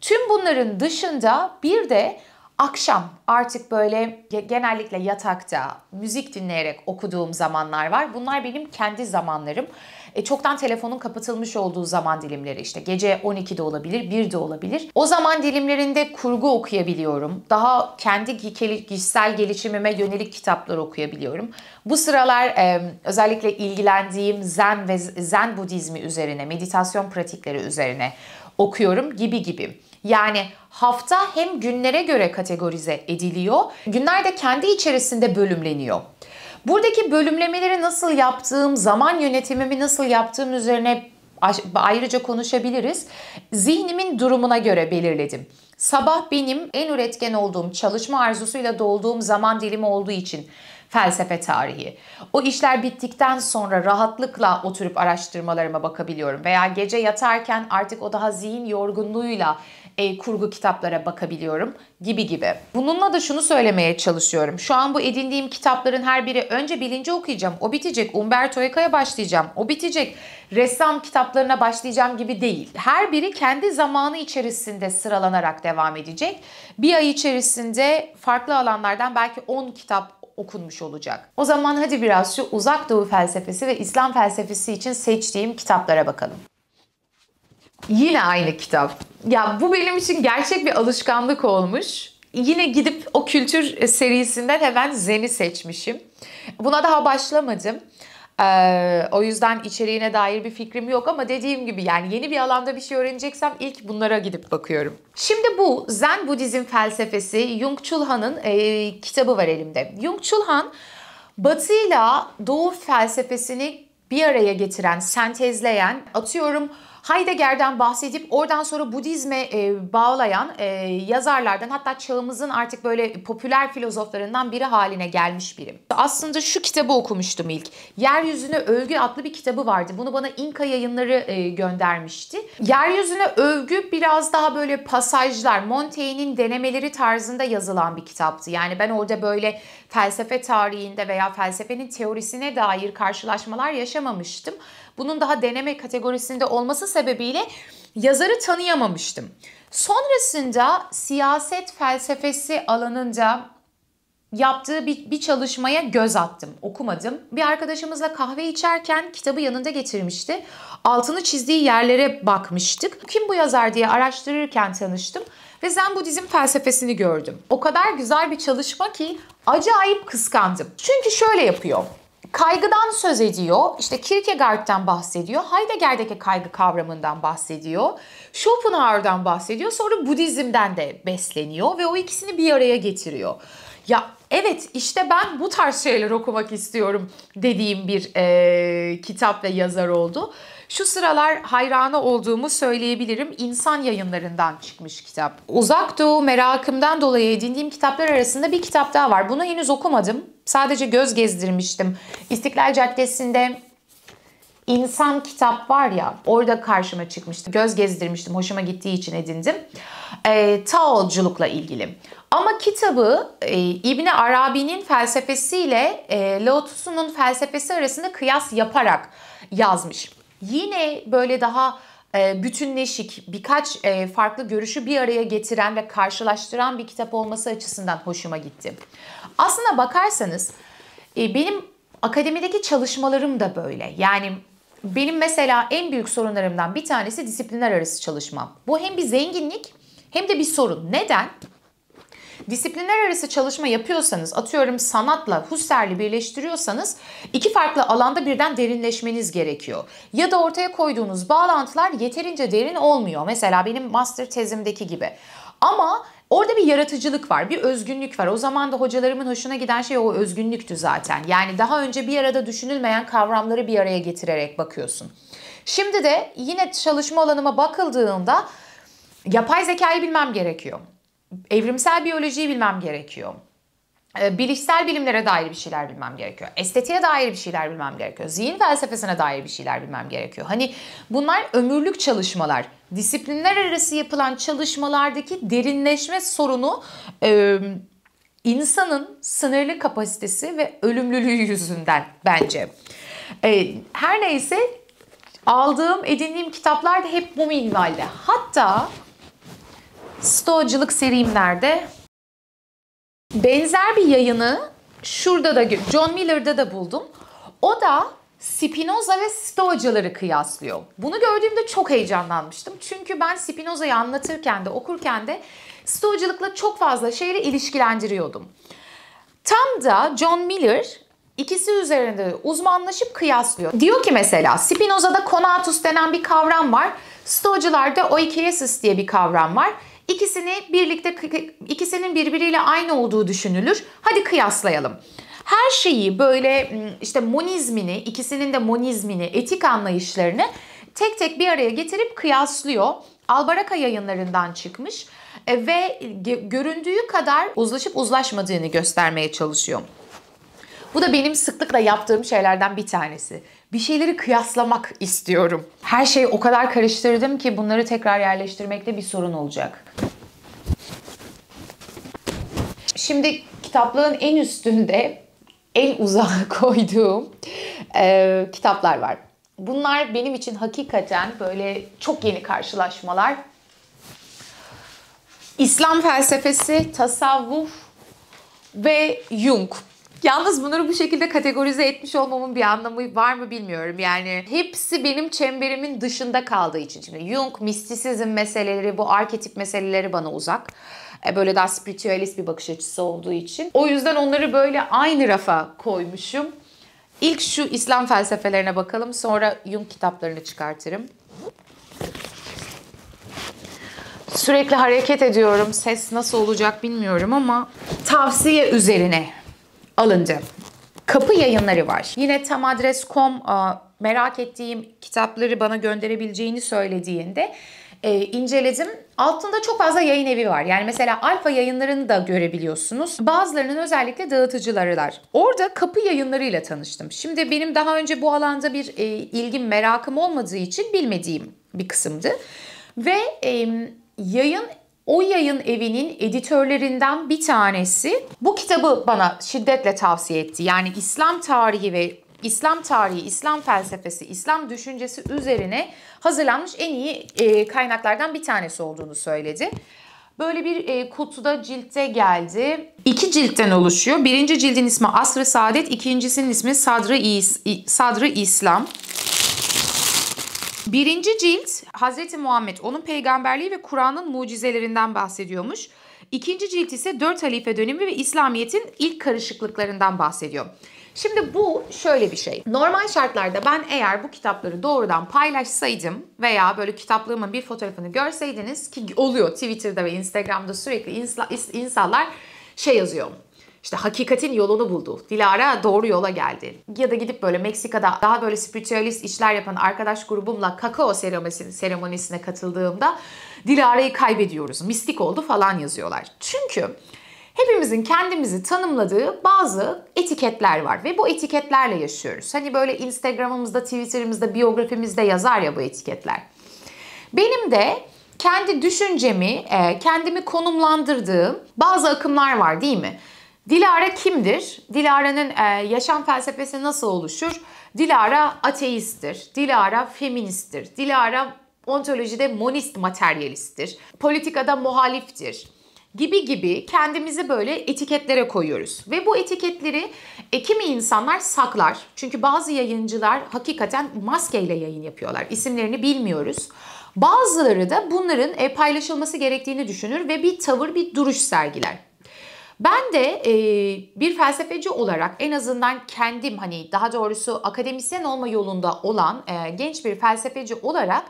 Tüm bunların dışında bir de akşam artık böyle genellikle yatakta müzik dinleyerek okuduğum zamanlar var. Bunlar benim kendi zamanlarım. E, çoktan telefonun kapatılmış olduğu zaman dilimleri işte gece 12'de olabilir, 1'de olabilir. O zaman dilimlerinde kurgu okuyabiliyorum. Daha kendi kişisel gelişimime yönelik kitaplar okuyabiliyorum. Bu sıralar e, özellikle ilgilendiğim Zen ve Zen Budizmi üzerine, meditasyon pratikleri üzerine okuyorum gibi gibi. Yani hafta hem günlere göre kategorize ediliyor, günler de kendi içerisinde bölümleniyor. Buradaki bölümlemeleri nasıl yaptığım, zaman yönetimimi nasıl yaptığım üzerine ayrıca konuşabiliriz. Zihnimin durumuna göre belirledim. Sabah benim en üretken olduğum, çalışma arzusuyla dolduğum zaman dilimi olduğu için felsefe tarihi. O işler bittikten sonra rahatlıkla oturup araştırmalarıma bakabiliyorum veya gece yatarken artık o daha zihin yorgunluğuyla e, kurgu kitaplara bakabiliyorum gibi gibi. Bununla da şunu söylemeye çalışıyorum. Şu an bu edindiğim kitapların her biri önce bilinci okuyacağım. O bitecek. Umberto Eco'ya başlayacağım. O bitecek. Ressam kitaplarına başlayacağım gibi değil. Her biri kendi zamanı içerisinde sıralanarak devam edecek. Bir ay içerisinde farklı alanlardan belki 10 kitap okunmuş olacak. O zaman hadi biraz şu uzak doğu felsefesi ve İslam felsefesi için seçtiğim kitaplara bakalım. Yine aynı kitap. Ya bu benim için gerçek bir alışkanlık olmuş. Yine gidip o kültür e, serisinden hemen Zen'i seçmişim. Buna daha başlamadım. Ee, o yüzden içeriğine dair bir fikrim yok ama dediğim gibi yani yeni bir alanda bir şey öğreneceksem ilk bunlara gidip bakıyorum. Şimdi bu Zen Budizm felsefesi Jung Chul Han'ın e, kitabı var elimde. Jung Chul Han Batı ile Doğu felsefesini bir araya getiren, sentezleyen, atıyorum Heidegger'den bahsedip oradan sonra Budizme e, bağlayan e, yazarlardan hatta çağımızın artık böyle popüler filozoflarından biri haline gelmiş birim. Aslında şu kitabı okumuştum ilk. Yeryüzüne Övgü adlı bir kitabı vardı. Bunu bana İnka yayınları e, göndermişti. Yeryüzüne Övgü biraz daha böyle pasajlar, Montaigne'in denemeleri tarzında yazılan bir kitaptı. Yani ben orada böyle felsefe tarihinde veya felsefenin teorisine dair karşılaşmalar yaşamamıştım. Bunun daha deneme kategorisinde olması sebebiyle yazarı tanıyamamıştım. Sonrasında siyaset felsefesi alanında yaptığı bir, bir çalışmaya göz attım, okumadım. Bir arkadaşımızla kahve içerken kitabı yanında getirmişti. Altını çizdiği yerlere bakmıştık. Kim bu yazar diye araştırırken tanıştım ve Zen Budizm felsefesini gördüm. O kadar güzel bir çalışma ki acayip kıskandım. Çünkü şöyle yapıyor kaygıdan söz ediyor. İşte Kierkegaard'dan bahsediyor. Heidegger'deki kaygı kavramından bahsediyor. Schopenhauer'dan bahsediyor. Sonra Budizm'den de besleniyor ve o ikisini bir araya getiriyor. Ya evet işte ben bu tarz şeyler okumak istiyorum dediğim bir e, kitap ve yazar oldu. Şu sıralar hayranı olduğumu söyleyebilirim. İnsan yayınlarından çıkmış kitap. Uzak Doğu merakımdan dolayı edindiğim kitaplar arasında bir kitap daha var. Bunu henüz okumadım Sadece göz gezdirmiştim. İstiklal Caddesi'nde insan kitap var ya orada karşıma çıkmıştı. Göz gezdirmiştim. Hoşuma gittiği için edindim. E, Taoculukla ilgili. Ama kitabı e, ibn Arabi'nin felsefesiyle e, Lao Tzu'nun felsefesi arasında kıyas yaparak yazmış. Yine böyle daha e, bütünleşik birkaç e, farklı görüşü bir araya getiren ve karşılaştıran bir kitap olması açısından hoşuma gitti. Aslına bakarsanız e, benim akademideki çalışmalarım da böyle. Yani benim mesela en büyük sorunlarımdan bir tanesi disiplinler arası çalışma. Bu hem bir zenginlik hem de bir sorun. Neden? Disiplinler arası çalışma yapıyorsanız, atıyorum sanatla Husserl'i birleştiriyorsanız iki farklı alanda birden derinleşmeniz gerekiyor. Ya da ortaya koyduğunuz bağlantılar yeterince derin olmuyor. Mesela benim master tezimdeki gibi. Ama Orada bir yaratıcılık var, bir özgünlük var. O zaman da hocalarımın hoşuna giden şey o özgünlüktü zaten. Yani daha önce bir arada düşünülmeyen kavramları bir araya getirerek bakıyorsun. Şimdi de yine çalışma alanıma bakıldığında yapay zekayı bilmem gerekiyor. Evrimsel biyolojiyi bilmem gerekiyor. Ee, bilişsel bilimlere dair bir şeyler bilmem gerekiyor. Estetiğe dair bir şeyler bilmem gerekiyor. Zihin felsefesine dair bir şeyler bilmem gerekiyor. Hani bunlar ömürlük çalışmalar disiplinler arası yapılan çalışmalardaki derinleşme sorunu e, insanın sınırlı kapasitesi ve ölümlülüğü yüzünden bence. E, her neyse aldığım, edindiğim kitaplar da hep bu minvalde. Hatta Stoacılık serimlerde benzer bir yayını şurada da John Miller'da da buldum. O da Spinoza ve Stoacıları kıyaslıyor. Bunu gördüğümde çok heyecanlanmıştım. Çünkü ben Spinoza'yı anlatırken de okurken de Stoacılıkla çok fazla şeyle ilişkilendiriyordum. Tam da John Miller ikisi üzerinde uzmanlaşıp kıyaslıyor. Diyor ki mesela Spinoza'da Conatus denen bir kavram var. Stoacılarda oikesis diye bir kavram var. İkisini birlikte ikisinin birbiriyle aynı olduğu düşünülür. Hadi kıyaslayalım her şeyi böyle işte monizmini, ikisinin de monizmini, etik anlayışlarını tek tek bir araya getirip kıyaslıyor. Albaraka yayınlarından çıkmış e, ve göründüğü kadar uzlaşıp uzlaşmadığını göstermeye çalışıyor. Bu da benim sıklıkla yaptığım şeylerden bir tanesi. Bir şeyleri kıyaslamak istiyorum. Her şeyi o kadar karıştırdım ki bunları tekrar yerleştirmekte bir sorun olacak. Şimdi kitaplığın en üstünde el uzağa *laughs* koyduğum e, kitaplar var. Bunlar benim için hakikaten böyle çok yeni karşılaşmalar. İslam felsefesi, tasavvuf ve Jung. Yalnız bunları bu şekilde kategorize etmiş olmamın bir anlamı var mı bilmiyorum. Yani hepsi benim çemberimin dışında kaldığı için. Şimdi Jung, mistisizm meseleleri, bu arketip meseleleri bana uzak. E, böyle daha spiritüelist bir bakış açısı olduğu için. O yüzden onları böyle aynı rafa koymuşum. İlk şu İslam felsefelerine bakalım sonra Jung kitaplarını çıkartırım. Sürekli hareket ediyorum. Ses nasıl olacak bilmiyorum ama tavsiye üzerine alındı. Kapı yayınları var. Yine tamadres.com merak ettiğim kitapları bana gönderebileceğini söylediğinde e, inceledim. Altında çok fazla yayın evi var. Yani mesela Alfa yayınlarını da görebiliyorsunuz. Bazılarının özellikle dağıtıcılarılar. Orada kapı yayınlarıyla tanıştım. Şimdi benim daha önce bu alanda bir e, ilgim, merakım olmadığı için bilmediğim bir kısımdı. Ve e, yayın o yayın evinin editörlerinden bir tanesi bu kitabı bana şiddetle tavsiye etti. Yani İslam tarihi ve İslam tarihi, İslam felsefesi, İslam düşüncesi üzerine hazırlanmış en iyi e, kaynaklardan bir tanesi olduğunu söyledi. Böyle bir e, kutuda ciltte geldi. İki ciltten oluşuyor. Birinci cildin ismi Asr-ı Saadet, ikincisinin ismi Sadr-ı İs Sadr İslam. Birinci cilt Hz. Muhammed, onun peygamberliği ve Kur'an'ın mucizelerinden bahsediyormuş. İkinci cilt ise dört halife dönemi ve İslamiyet'in ilk karışıklıklarından bahsediyor. Şimdi bu şöyle bir şey. Normal şartlarda ben eğer bu kitapları doğrudan paylaşsaydım veya böyle kitaplığımın bir fotoğrafını görseydiniz ki oluyor Twitter'da ve Instagram'da sürekli insanlar şey yazıyor. İşte hakikatin yolunu buldu. Dilara doğru yola geldi. Ya da gidip böyle Meksika'da daha böyle spiritüalist işler yapan arkadaş grubumla kakao seremonisine katıldığımda Dilara'yı kaybediyoruz. Mistik oldu falan yazıyorlar. Çünkü hepimizin kendimizi tanımladığı bazı etiketler var ve bu etiketlerle yaşıyoruz. Hani böyle Instagram'ımızda, Twitter'ımızda, biyografimizde yazar ya bu etiketler. Benim de kendi düşüncemi, e, kendimi konumlandırdığım bazı akımlar var değil mi? Dilara kimdir? Dilara'nın e, yaşam felsefesi nasıl oluşur? Dilara ateisttir, Dilara feministtir, Dilara ontolojide monist materyalisttir, politikada muhaliftir gibi gibi kendimizi böyle etiketlere koyuyoruz. Ve bu etiketleri e, kimi insanlar saklar. Çünkü bazı yayıncılar hakikaten maskeyle yayın yapıyorlar. İsimlerini bilmiyoruz. Bazıları da bunların e, paylaşılması gerektiğini düşünür ve bir tavır, bir duruş sergiler. Ben de e, bir felsefeci olarak en azından kendim hani daha doğrusu akademisyen olma yolunda olan e, genç bir felsefeci olarak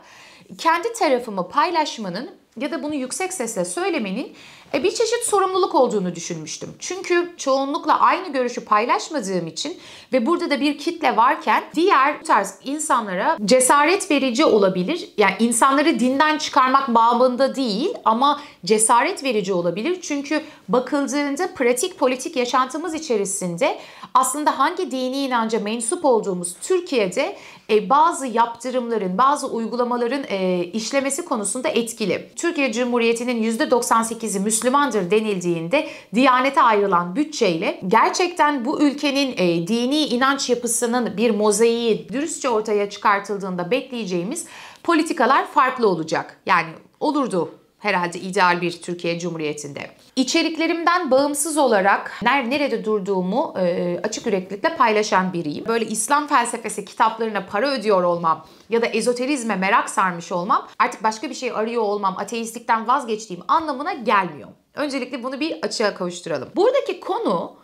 kendi tarafımı paylaşmanın ya da bunu yüksek sesle söylemenin e, bir çeşit sorumluluk olduğunu düşünmüştüm. Çünkü çoğunlukla aynı görüşü paylaşmadığım için ve burada da bir kitle varken diğer tarz insanlara cesaret verici olabilir. Yani insanları dinden çıkarmak bağımında değil ama cesaret verici olabilir. Çünkü bakıldığında pratik politik yaşantımız içerisinde aslında hangi dini inanca mensup olduğumuz Türkiye'de e, bazı yaptırımların, bazı uygulamaların e, işlemesi konusunda etkili. Türkiye Cumhuriyeti'nin %98'i Müslümandır denildiğinde Diyanete ayrılan bütçeyle gerçekten bu ülkenin e, dini inanç yapısının bir mozaiği dürüstçe ortaya çıkartıldığında bekleyeceğimiz politikalar farklı olacak. Yani olurdu herhalde ideal bir Türkiye Cumhuriyeti'nde. İçeriklerimden bağımsız olarak ner nerede durduğumu e, açık yüreklilikle paylaşan biriyim. Böyle İslam felsefesi kitaplarına para ödüyor olmam ya da ezoterizme merak sarmış olmam artık başka bir şey arıyor olmam, ateistlikten vazgeçtiğim anlamına gelmiyor. Öncelikle bunu bir açığa kavuşturalım. Buradaki konu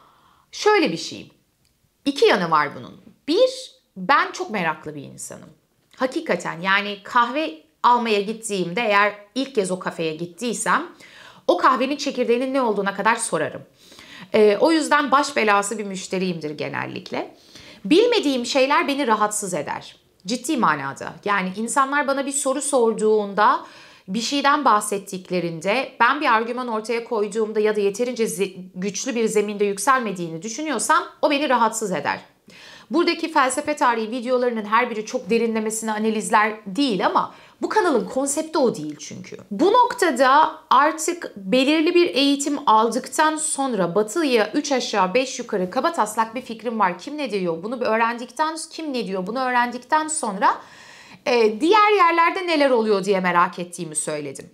şöyle bir şey. İki yanı var bunun. Bir, ben çok meraklı bir insanım. Hakikaten yani kahve almaya gittiğimde eğer ilk kez o kafeye gittiysem o kahvenin çekirdeğinin ne olduğuna kadar sorarım. E, o yüzden baş belası bir müşteriyimdir genellikle. Bilmediğim şeyler beni rahatsız eder. Ciddi manada. Yani insanlar bana bir soru sorduğunda bir şeyden bahsettiklerinde ben bir argüman ortaya koyduğumda ya da yeterince güçlü bir zeminde yükselmediğini düşünüyorsam o beni rahatsız eder. Buradaki felsefe tarihi videolarının her biri çok derinlemesine analizler değil ama bu kanalın konsepti o değil çünkü. Bu noktada artık belirli bir eğitim aldıktan sonra Batı'ya 3 aşağı 5 yukarı kaba taslak bir fikrim var. Kim ne diyor? Bunu öğrendikten kim ne diyor? Bunu öğrendikten sonra e, diğer yerlerde neler oluyor diye merak ettiğimi söyledim.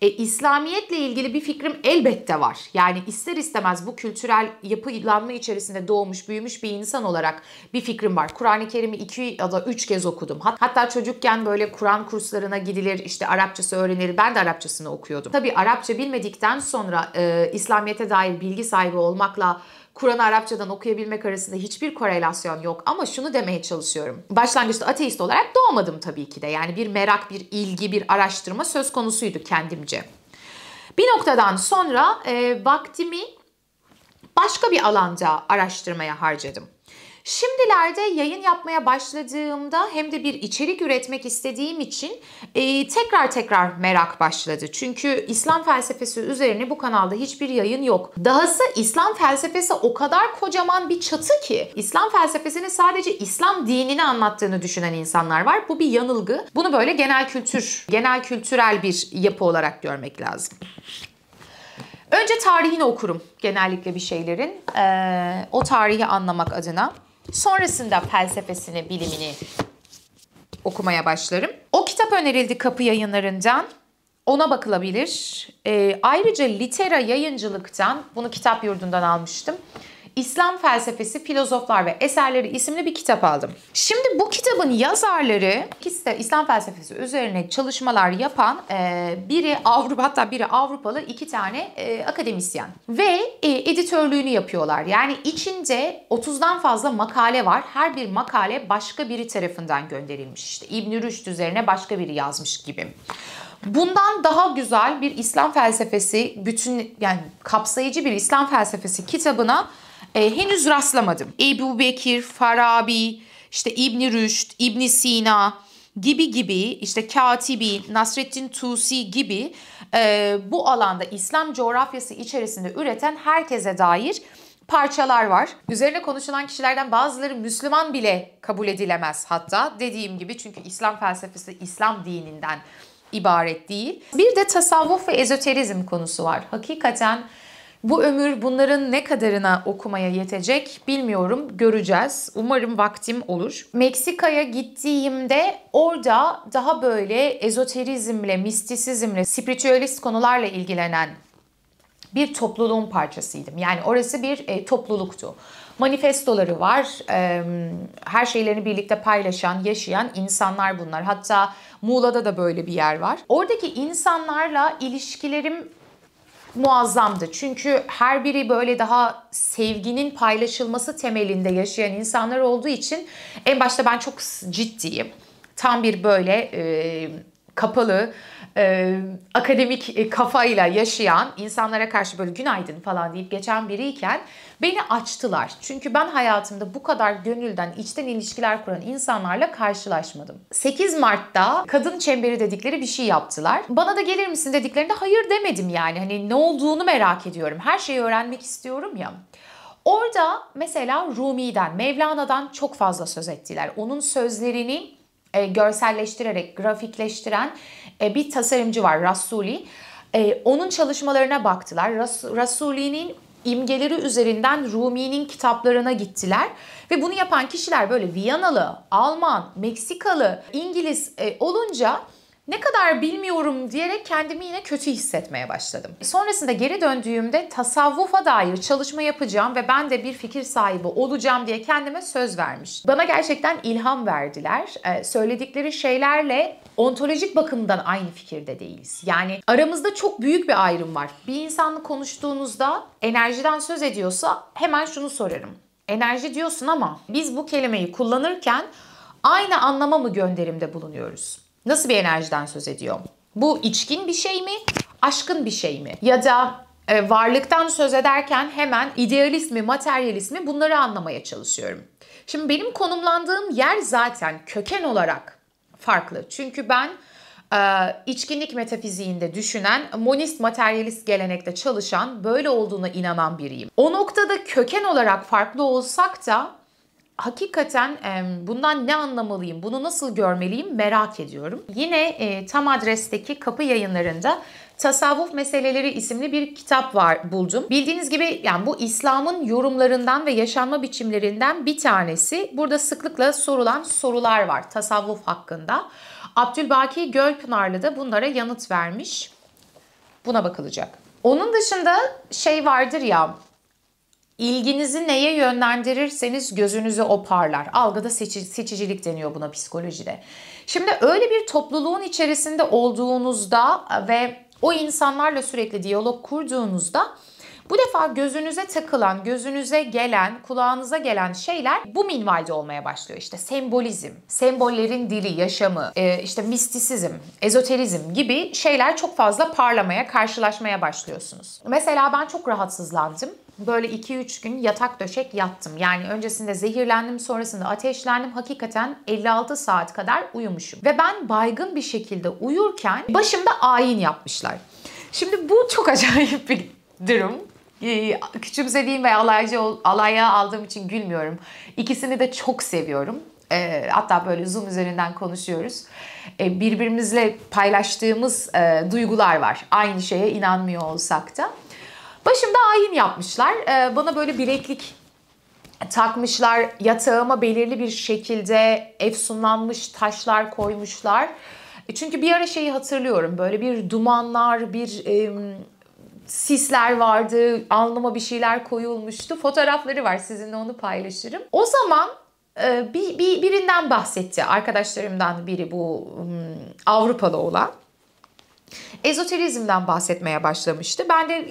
E, İslamiyetle ilgili bir fikrim elbette var. Yani ister istemez bu kültürel yapılanma içerisinde doğmuş, büyümüş bir insan olarak bir fikrim var. Kur'an-ı Kerim'i iki ya da üç kez okudum. hatta çocukken böyle Kur'an kurslarına gidilir, işte Arapçası öğrenilir. Ben de Arapçasını okuyordum. Tabii Arapça bilmedikten sonra e, İslamiyet'e dair bilgi sahibi olmakla Kuran Arapçadan okuyabilmek arasında hiçbir korelasyon yok ama şunu demeye çalışıyorum. Başlangıçta ateist olarak doğmadım tabii ki de. Yani bir merak, bir ilgi, bir araştırma söz konusuydu kendimce. Bir noktadan sonra e, vaktimi başka bir alanda araştırmaya harcadım. Şimdilerde yayın yapmaya başladığımda hem de bir içerik üretmek istediğim için e, tekrar tekrar merak başladı. Çünkü İslam felsefesi üzerine bu kanalda hiçbir yayın yok. Dahası İslam felsefesi o kadar kocaman bir çatı ki İslam felsefesini sadece İslam dinini anlattığını düşünen insanlar var. Bu bir yanılgı. Bunu böyle genel kültür, genel kültürel bir yapı olarak görmek lazım. Önce tarihini okurum genellikle bir şeylerin. Ee, o tarihi anlamak adına. Sonrasında felsefesini, bilimini okumaya başlarım. O kitap önerildi Kapı Yayınları'ndan. Ona bakılabilir. E, ayrıca Litera Yayıncılık'tan, bunu kitap yurdundan almıştım. İslam Felsefesi, Filozoflar ve Eserleri isimli bir kitap aldım. Şimdi bu kitabın yazarları İslam felsefesi üzerine çalışmalar yapan e, biri Avrupa hatta biri Avrupalı iki tane e, akademisyen ve e, editörlüğünü yapıyorlar. Yani içinde 30'dan fazla makale var. Her bir makale başka biri tarafından gönderilmiş. İşte İbn Rüşd üzerine başka biri yazmış gibi. Bundan daha güzel bir İslam felsefesi bütün yani kapsayıcı bir İslam felsefesi kitabına e, henüz rastlamadım. Ebu Bekir, Farabi, işte İbni Rüşd, İbni Sina gibi gibi işte Katibi, Nasreddin Tusi gibi e, bu alanda İslam coğrafyası içerisinde üreten herkese dair parçalar var. Üzerine konuşulan kişilerden bazıları Müslüman bile kabul edilemez hatta dediğim gibi çünkü İslam felsefesi İslam dininden ibaret değil. Bir de tasavvuf ve ezoterizm konusu var. Hakikaten bu ömür bunların ne kadarına okumaya yetecek bilmiyorum. Göreceğiz. Umarım vaktim olur. Meksika'ya gittiğimde orada daha böyle ezoterizmle, mistisizmle, spiritüalist konularla ilgilenen bir topluluğun parçasıydım. Yani orası bir e, topluluktu. Manifestoları var. E, her şeylerini birlikte paylaşan, yaşayan insanlar bunlar. Hatta Muğla'da da böyle bir yer var. Oradaki insanlarla ilişkilerim muazzamdı. Çünkü her biri böyle daha sevginin paylaşılması temelinde yaşayan insanlar olduğu için en başta ben çok ciddiyim. Tam bir böyle e, kapalı, e, akademik e, kafayla yaşayan insanlara karşı böyle günaydın falan deyip geçen biriyken beni açtılar. Çünkü ben hayatımda bu kadar gönülden, içten ilişkiler kuran insanlarla karşılaşmadım. 8 Mart'ta kadın çemberi dedikleri bir şey yaptılar. Bana da gelir misin dediklerinde hayır demedim yani. Hani ne olduğunu merak ediyorum. Her şeyi öğrenmek istiyorum ya. Orada mesela Rumi'den, Mevlana'dan çok fazla söz ettiler. Onun sözlerini e, görselleştirerek grafikleştiren e, bir tasarımcı var Rasuli. E, onun çalışmalarına baktılar. Ras, Rasuli'nin imgeleri üzerinden Rumi'nin kitaplarına gittiler ve bunu yapan kişiler böyle Viyanalı, Alman, Meksikalı, İngiliz e, olunca ne kadar bilmiyorum diyerek kendimi yine kötü hissetmeye başladım. Sonrasında geri döndüğümde tasavvufa dair çalışma yapacağım ve ben de bir fikir sahibi olacağım diye kendime söz vermiş. Bana gerçekten ilham verdiler. Ee, söyledikleri şeylerle ontolojik bakımdan aynı fikirde değiliz. Yani aramızda çok büyük bir ayrım var. Bir insanla konuştuğunuzda enerjiden söz ediyorsa hemen şunu sorarım. Enerji diyorsun ama biz bu kelimeyi kullanırken aynı anlama mı gönderimde bulunuyoruz? Nasıl bir enerjiden söz ediyor? Bu içkin bir şey mi? Aşkın bir şey mi? Ya da e, varlıktan söz ederken hemen idealist mi, materyalist mi bunları anlamaya çalışıyorum. Şimdi benim konumlandığım yer zaten köken olarak farklı. Çünkü ben e, içkinlik metafiziğinde düşünen, monist materyalist gelenekte çalışan, böyle olduğuna inanan biriyim. O noktada köken olarak farklı olsak da hakikaten bundan ne anlamalıyım, bunu nasıl görmeliyim merak ediyorum. Yine e, tam adresteki kapı yayınlarında Tasavvuf Meseleleri isimli bir kitap var buldum. Bildiğiniz gibi yani bu İslam'ın yorumlarından ve yaşanma biçimlerinden bir tanesi. Burada sıklıkla sorulan sorular var tasavvuf hakkında. Abdülbaki Gölpınarlı da bunlara yanıt vermiş. Buna bakılacak. Onun dışında şey vardır ya İlginizi neye yönlendirirseniz gözünüzü o parlar. Algıda seçi, seçicilik deniyor buna psikolojide. Şimdi öyle bir topluluğun içerisinde olduğunuzda ve o insanlarla sürekli diyalog kurduğunuzda bu defa gözünüze takılan, gözünüze gelen, kulağınıza gelen şeyler bu minvalde olmaya başlıyor. İşte sembolizm, sembollerin dili, yaşamı, e, işte mistisizm, ezoterizm gibi şeyler çok fazla parlamaya, karşılaşmaya başlıyorsunuz. Mesela ben çok rahatsızlandım böyle 2-3 gün yatak döşek yattım. Yani öncesinde zehirlendim sonrasında ateşlendim. Hakikaten 56 saat kadar uyumuşum. Ve ben baygın bir şekilde uyurken başımda ayin yapmışlar. Şimdi bu çok acayip bir durum ee, küçümsediğim ve alaycı, alaya aldığım için gülmüyorum. İkisini de çok seviyorum. E, hatta böyle Zoom üzerinden konuşuyoruz. E, birbirimizle paylaştığımız e, duygular var. Aynı şeye inanmıyor olsak da. Başımda ayin yapmışlar. Ee, bana böyle bileklik takmışlar. Yatağıma belirli bir şekilde efsunlanmış taşlar koymuşlar. Çünkü bir ara şeyi hatırlıyorum. Böyle bir dumanlar, bir e, sisler vardı. Alnıma bir şeyler koyulmuştu. Fotoğrafları var. Sizinle onu paylaşırım. O zaman e, bir, bir birinden bahsetti. Arkadaşlarımdan biri bu um, Avrupalı olan ezoterizmden bahsetmeye başlamıştı. Ben de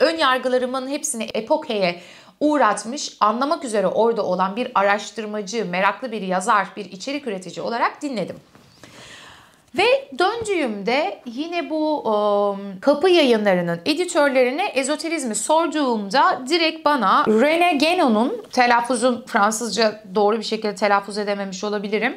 ön yargılarımın hepsini epokeye uğratmış, anlamak üzere orada olan bir araştırmacı, meraklı bir yazar, bir içerik üretici olarak dinledim. Ve döndüğümde yine bu um, kapı yayınlarının editörlerine ezoterizmi sorduğumda direkt bana René Genon'un telaffuzun Fransızca doğru bir şekilde telaffuz edememiş olabilirim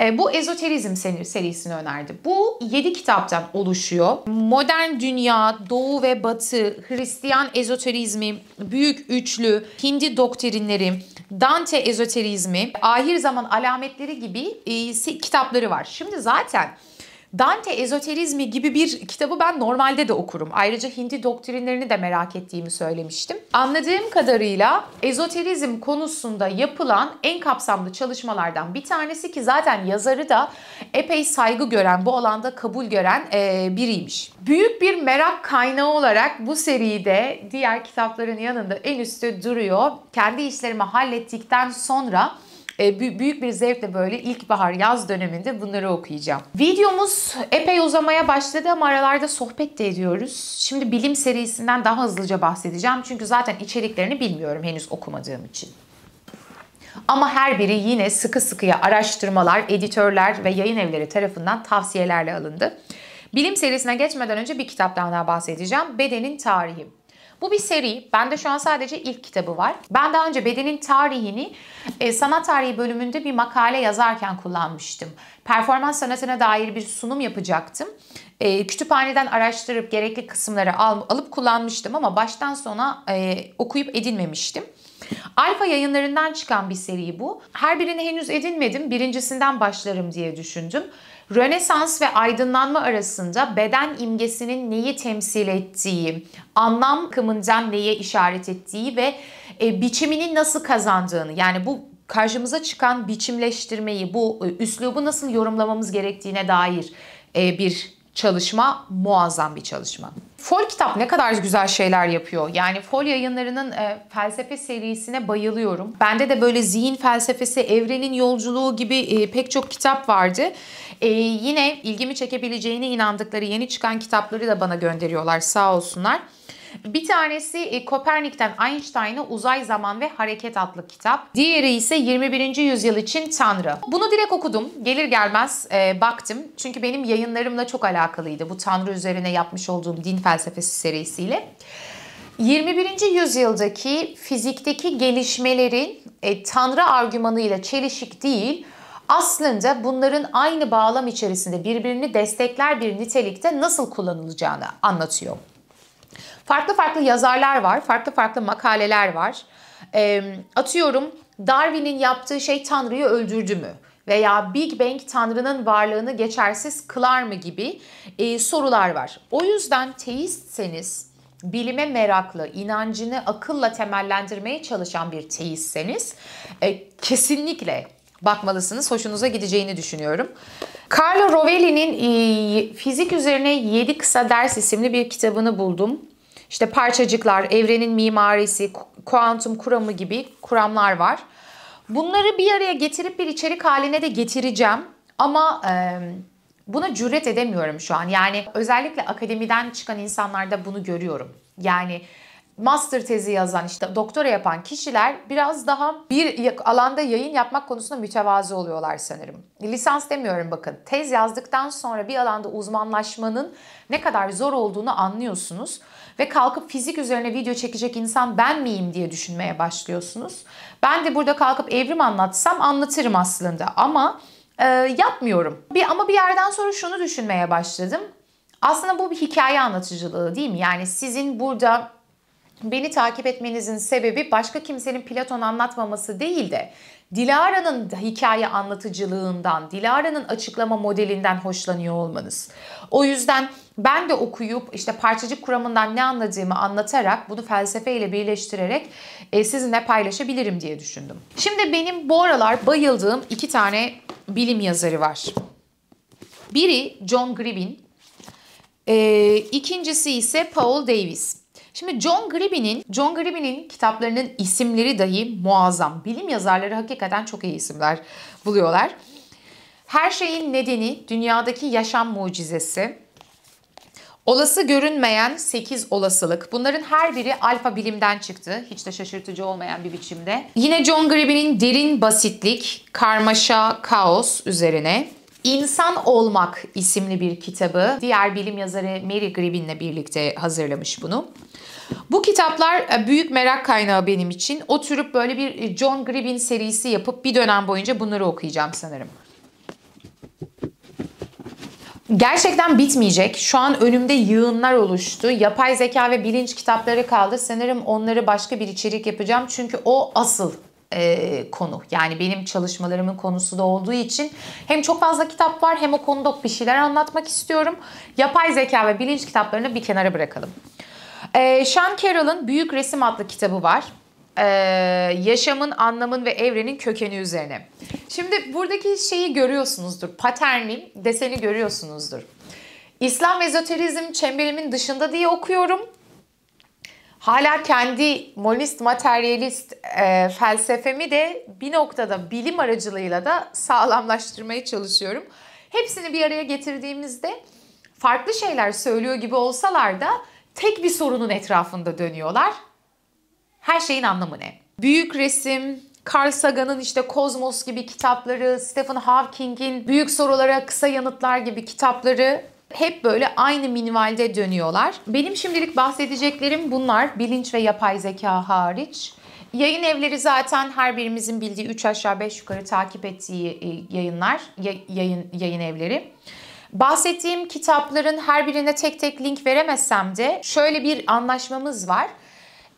e, bu Ezoterizm serisini önerdi. Bu 7 kitaptan oluşuyor. Modern dünya, doğu ve batı, Hristiyan ezoterizmi, büyük üçlü, Hindi doktrinleri, Dante ezoterizmi, ahir zaman alametleri gibi e, kitapları var. Şimdi zaten Dante Ezoterizmi gibi bir kitabı ben normalde de okurum. Ayrıca Hindi doktrinlerini de merak ettiğimi söylemiştim. Anladığım kadarıyla ezoterizm konusunda yapılan en kapsamlı çalışmalardan bir tanesi ki zaten yazarı da epey saygı gören, bu alanda kabul gören e, biriymiş. Büyük bir merak kaynağı olarak bu seride diğer kitapların yanında en üstte duruyor. Kendi işlerimi hallettikten sonra e, büyük bir zevkle böyle ilkbahar yaz döneminde bunları okuyacağım. Videomuz epey uzamaya başladı ama aralarda sohbet de ediyoruz. Şimdi bilim serisinden daha hızlıca bahsedeceğim. Çünkü zaten içeriklerini bilmiyorum henüz okumadığım için. Ama her biri yine sıkı sıkıya araştırmalar, editörler ve yayın evleri tarafından tavsiyelerle alındı. Bilim serisine geçmeden önce bir kitaptan daha bahsedeceğim. Bedenin Tarihi. Bu bir seri. Bende şu an sadece ilk kitabı var. Ben daha önce bedenin tarihini e, sanat tarihi bölümünde bir makale yazarken kullanmıştım. Performans sanatına dair bir sunum yapacaktım. E, kütüphaneden araştırıp gerekli kısımları al, alıp kullanmıştım ama baştan sona e, okuyup edinmemiştim. Alfa yayınlarından çıkan bir seri bu. Her birini henüz edinmedim. Birincisinden başlarım diye düşündüm. Rönesans ve aydınlanma arasında beden imgesinin neyi temsil ettiği, anlam akımından neye işaret ettiği ve e, biçimini nasıl kazandığını yani bu karşımıza çıkan biçimleştirmeyi, bu e, üslubu nasıl yorumlamamız gerektiğine dair e, bir çalışma muazzam bir çalışma. Fol kitap ne kadar güzel şeyler yapıyor. Yani Fol yayınlarının e, felsefe serisine bayılıyorum. Bende de böyle zihin felsefesi, evrenin yolculuğu gibi e, pek çok kitap vardı. E, yine ilgimi çekebileceğine inandıkları yeni çıkan kitapları da bana gönderiyorlar sağ olsunlar. Bir tanesi e, Kopernik'ten Einstein'a Uzay Zaman ve Hareket adlı kitap. Diğeri ise 21. yüzyıl için Tanrı. Bunu direkt okudum. Gelir gelmez e, baktım. Çünkü benim yayınlarımla çok alakalıydı. Bu Tanrı üzerine yapmış olduğum din felsefesi serisiyle. 21. yüzyıldaki fizikteki gelişmelerin e, Tanrı argümanıyla çelişik değil, aslında bunların aynı bağlam içerisinde birbirini destekler bir nitelikte nasıl kullanılacağını anlatıyor. Farklı farklı yazarlar var, farklı farklı makaleler var. E, atıyorum Darwin'in yaptığı şey Tanrı'yı öldürdü mü? veya Big Bang Tanrı'nın varlığını geçersiz kılar mı gibi e, sorular var. O yüzden teistseniz, bilime meraklı, inancını akılla temellendirmeye çalışan bir teistseniz e, kesinlikle bakmalısınız. Hoşunuza gideceğini düşünüyorum. Carlo Rovelli'nin e, Fizik Üzerine 7 Kısa Ders isimli bir kitabını buldum. İşte parçacıklar, evrenin mimarisi, kuantum kuramı gibi kuramlar var. Bunları bir araya getirip bir içerik haline de getireceğim. Ama e, buna cüret edemiyorum şu an. Yani özellikle akademiden çıkan insanlarda bunu görüyorum. Yani master tezi yazan işte doktora yapan kişiler biraz daha bir alanda yayın yapmak konusunda mütevazı oluyorlar sanırım. Lisans demiyorum bakın. Tez yazdıktan sonra bir alanda uzmanlaşmanın ne kadar zor olduğunu anlıyorsunuz ve kalkıp fizik üzerine video çekecek insan ben miyim diye düşünmeye başlıyorsunuz. Ben de burada kalkıp evrim anlatsam anlatırım aslında ama e, yapmıyorum. Bir, ama bir yerden sonra şunu düşünmeye başladım. Aslında bu bir hikaye anlatıcılığı değil mi? Yani sizin burada Beni takip etmenizin sebebi başka kimsenin Platon anlatmaması değil de Dilara'nın hikaye anlatıcılığından, Dilara'nın açıklama modelinden hoşlanıyor olmanız. O yüzden ben de okuyup işte parçacık kuramından ne anladığımı anlatarak bunu felsefeyle birleştirerek e, sizinle paylaşabilirim diye düşündüm. Şimdi benim bu aralar bayıldığım iki tane bilim yazarı var. Biri John Gribbin, e, ikincisi ise Paul Davis. Şimdi John Gribby'nin John Gribby'nin kitaplarının isimleri dahi muazzam. Bilim yazarları hakikaten çok iyi isimler buluyorlar. Her şeyin nedeni dünyadaki yaşam mucizesi. Olası görünmeyen 8 olasılık. Bunların her biri alfa bilimden çıktı. Hiç de şaşırtıcı olmayan bir biçimde. Yine John Gribby'nin derin basitlik, karmaşa, kaos üzerine. İnsan Olmak isimli bir kitabı. Diğer bilim yazarı Mary Gribin'le birlikte hazırlamış bunu. Bu kitaplar e, büyük merak kaynağı benim için. Oturup böyle bir John Gribbin serisi yapıp bir dönem boyunca bunları okuyacağım sanırım. Gerçekten bitmeyecek. Şu an önümde yığınlar oluştu. Yapay zeka ve bilinç kitapları kaldı. Sanırım onları başka bir içerik yapacağım. Çünkü o asıl e, konu. Yani benim çalışmalarımın konusu da olduğu için hem çok fazla kitap var hem o konuda bir şeyler anlatmak istiyorum. Yapay zeka ve bilinç kitaplarını bir kenara bırakalım. Ee, Sean Carroll'ın Büyük Resim adlı kitabı var. Ee, yaşamın, anlamın ve evrenin kökeni üzerine. Şimdi buradaki şeyi görüyorsunuzdur. Paternin deseni görüyorsunuzdur. İslam ezoterizm çemberimin dışında diye okuyorum. Hala kendi monist materyalist e, felsefemi de bir noktada bilim aracılığıyla da sağlamlaştırmaya çalışıyorum. Hepsini bir araya getirdiğimizde farklı şeyler söylüyor gibi olsalar da tek bir sorunun etrafında dönüyorlar. Her şeyin anlamı ne? Büyük resim, Carl Sagan'ın işte Kozmos gibi kitapları, Stephen Hawking'in Büyük Sorulara Kısa Yanıtlar gibi kitapları hep böyle aynı minvalde dönüyorlar. Benim şimdilik bahsedeceklerim bunlar bilinç ve yapay zeka hariç. Yayın evleri zaten her birimizin bildiği 3 aşağı 5 yukarı takip ettiği e, yayınlar, yayın, yayın evleri. Bahsettiğim kitapların her birine tek tek link veremesem de şöyle bir anlaşmamız var.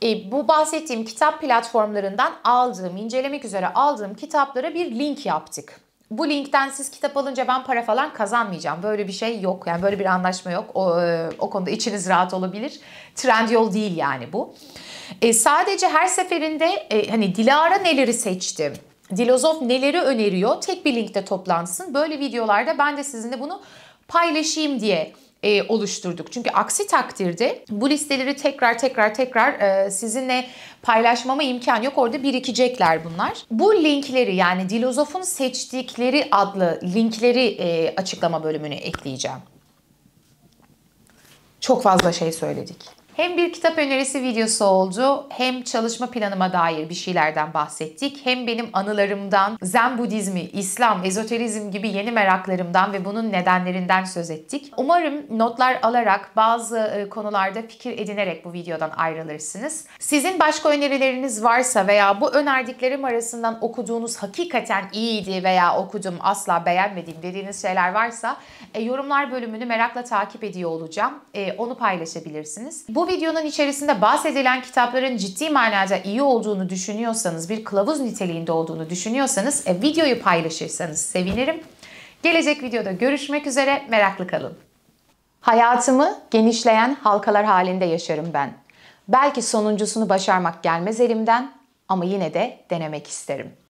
E, bu bahsettiğim kitap platformlarından aldığım, incelemek üzere aldığım kitaplara bir link yaptık. Bu linkten siz kitap alınca ben para falan kazanmayacağım. Böyle bir şey yok. Yani böyle bir anlaşma yok. O, e, o konuda içiniz rahat olabilir. Trend yol değil yani bu. E, sadece her seferinde e, hani Dilara neleri seçtim? Dilozof neleri öneriyor? Tek bir linkte toplansın. Böyle videolarda ben de sizinle bunu paylaşayım diye e, oluşturduk. Çünkü aksi takdirde bu listeleri tekrar tekrar tekrar e, sizinle paylaşmama imkan yok. Orada birikecekler bunlar. Bu linkleri yani Dilozof'un seçtikleri adlı linkleri e, açıklama bölümüne ekleyeceğim. Çok fazla şey söyledik. Hem bir kitap önerisi videosu oldu, hem çalışma planıma dair bir şeylerden bahsettik, hem benim anılarımdan, Zen Budizmi, İslam, ezoterizm gibi yeni meraklarımdan ve bunun nedenlerinden söz ettik. Umarım notlar alarak bazı e, konularda fikir edinerek bu videodan ayrılırsınız. Sizin başka önerileriniz varsa veya bu önerdiklerim arasından okuduğunuz hakikaten iyiydi veya okudum asla beğenmediğim dediğiniz şeyler varsa e, yorumlar bölümünü merakla takip ediyor olacağım. E, onu paylaşabilirsiniz. Bu videonun içerisinde bahsedilen kitapların ciddi manada iyi olduğunu düşünüyorsanız, bir kılavuz niteliğinde olduğunu düşünüyorsanız e, videoyu paylaşırsanız sevinirim. Gelecek videoda görüşmek üzere, meraklı kalın. Hayatımı genişleyen halkalar halinde yaşarım ben. Belki sonuncusunu başarmak gelmez elimden ama yine de denemek isterim.